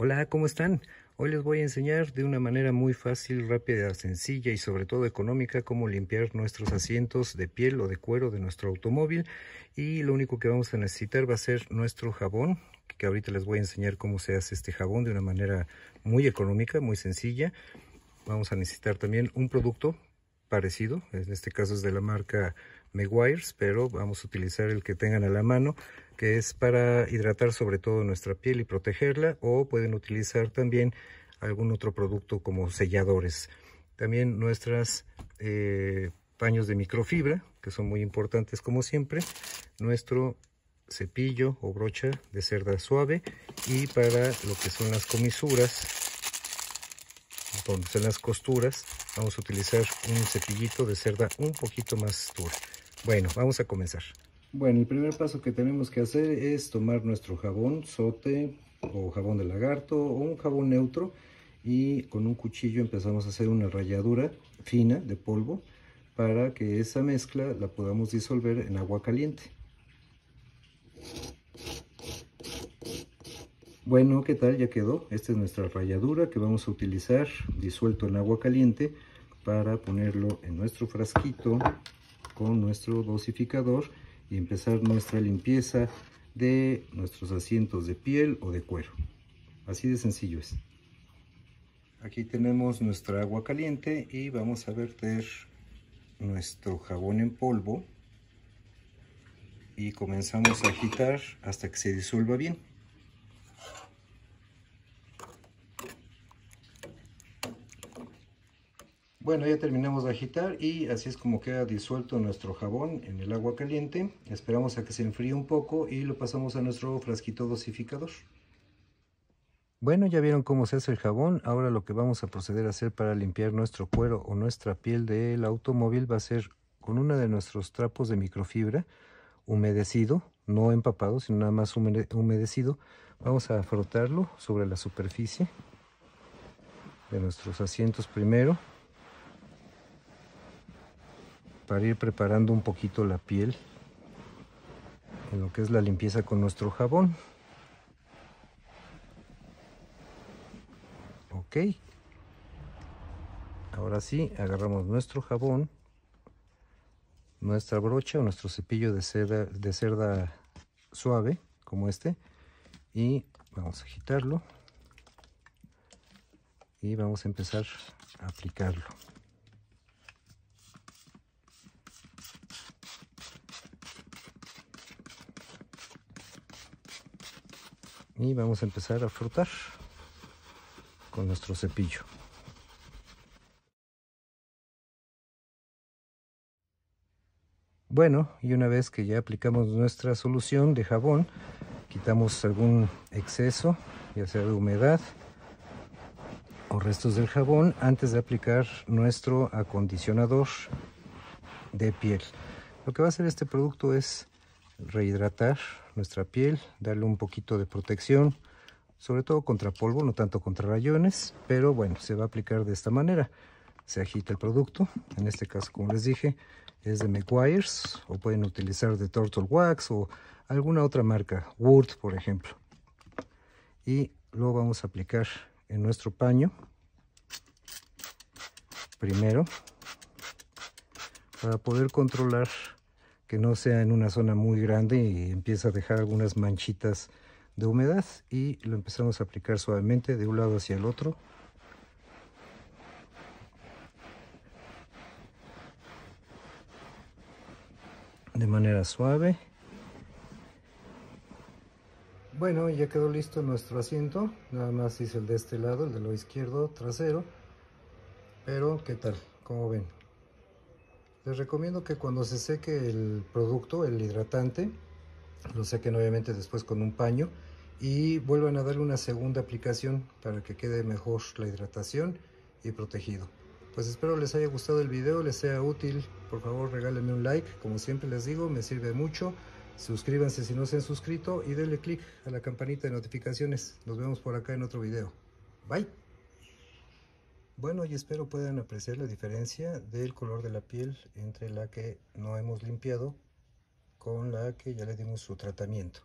Hola, ¿cómo están? Hoy les voy a enseñar de una manera muy fácil, rápida, sencilla y sobre todo económica cómo limpiar nuestros asientos de piel o de cuero de nuestro automóvil y lo único que vamos a necesitar va a ser nuestro jabón que ahorita les voy a enseñar cómo se hace este jabón de una manera muy económica, muy sencilla. Vamos a necesitar también un producto parecido, en este caso es de la marca pero vamos a utilizar el que tengan a la mano, que es para hidratar sobre todo nuestra piel y protegerla, o pueden utilizar también algún otro producto como selladores. También nuestras eh, paños de microfibra, que son muy importantes como siempre, nuestro cepillo o brocha de cerda suave y para lo que son las comisuras, donde son las costuras, vamos a utilizar un cepillito de cerda un poquito más duro. Bueno, vamos a comenzar. Bueno, el primer paso que tenemos que hacer es tomar nuestro jabón sote o jabón de lagarto o un jabón neutro y con un cuchillo empezamos a hacer una ralladura fina de polvo para que esa mezcla la podamos disolver en agua caliente. Bueno, ¿qué tal? Ya quedó. Esta es nuestra ralladura que vamos a utilizar disuelto en agua caliente para ponerlo en nuestro frasquito con nuestro dosificador y empezar nuestra limpieza de nuestros asientos de piel o de cuero. Así de sencillo es. Aquí tenemos nuestra agua caliente y vamos a verter nuestro jabón en polvo y comenzamos a agitar hasta que se disuelva bien. Bueno, ya terminamos de agitar y así es como queda disuelto nuestro jabón en el agua caliente. Esperamos a que se enfríe un poco y lo pasamos a nuestro frasquito dosificador. Bueno, ya vieron cómo se hace el jabón. Ahora lo que vamos a proceder a hacer para limpiar nuestro cuero o nuestra piel del automóvil va a ser con uno de nuestros trapos de microfibra humedecido, no empapado, sino nada más humedecido. Vamos a frotarlo sobre la superficie de nuestros asientos primero para ir preparando un poquito la piel en lo que es la limpieza con nuestro jabón. Ok. Ahora sí, agarramos nuestro jabón, nuestra brocha o nuestro cepillo de cerda, de cerda suave, como este, y vamos a agitarlo y vamos a empezar a aplicarlo. y vamos a empezar a frotar con nuestro cepillo Bueno, y una vez que ya aplicamos nuestra solución de jabón, quitamos algún exceso, ya sea de humedad o restos del jabón, antes de aplicar nuestro acondicionador de piel. Lo que va a hacer este producto es rehidratar nuestra piel, darle un poquito de protección, sobre todo contra polvo, no tanto contra rayones, pero bueno, se va a aplicar de esta manera. Se agita el producto, en este caso, como les dije, es de McGuire's, o pueden utilizar de Turtle Wax o alguna otra marca, Wood, por ejemplo. Y lo vamos a aplicar en nuestro paño, primero, para poder controlar que no sea en una zona muy grande y empieza a dejar algunas manchitas de humedad y lo empezamos a aplicar suavemente de un lado hacia el otro de manera suave bueno ya quedó listo nuestro asiento nada más hice el de este lado el de lo izquierdo trasero pero qué tal como ven les recomiendo que cuando se seque el producto, el hidratante, lo sequen obviamente después con un paño y vuelvan a darle una segunda aplicación para que quede mejor la hidratación y protegido. Pues espero les haya gustado el video, les sea útil. Por favor regálenme un like, como siempre les digo, me sirve mucho. Suscríbanse si no se han suscrito y denle click a la campanita de notificaciones. Nos vemos por acá en otro video. Bye. Bueno, y espero puedan apreciar la diferencia del color de la piel entre la que no hemos limpiado con la que ya le dimos su tratamiento.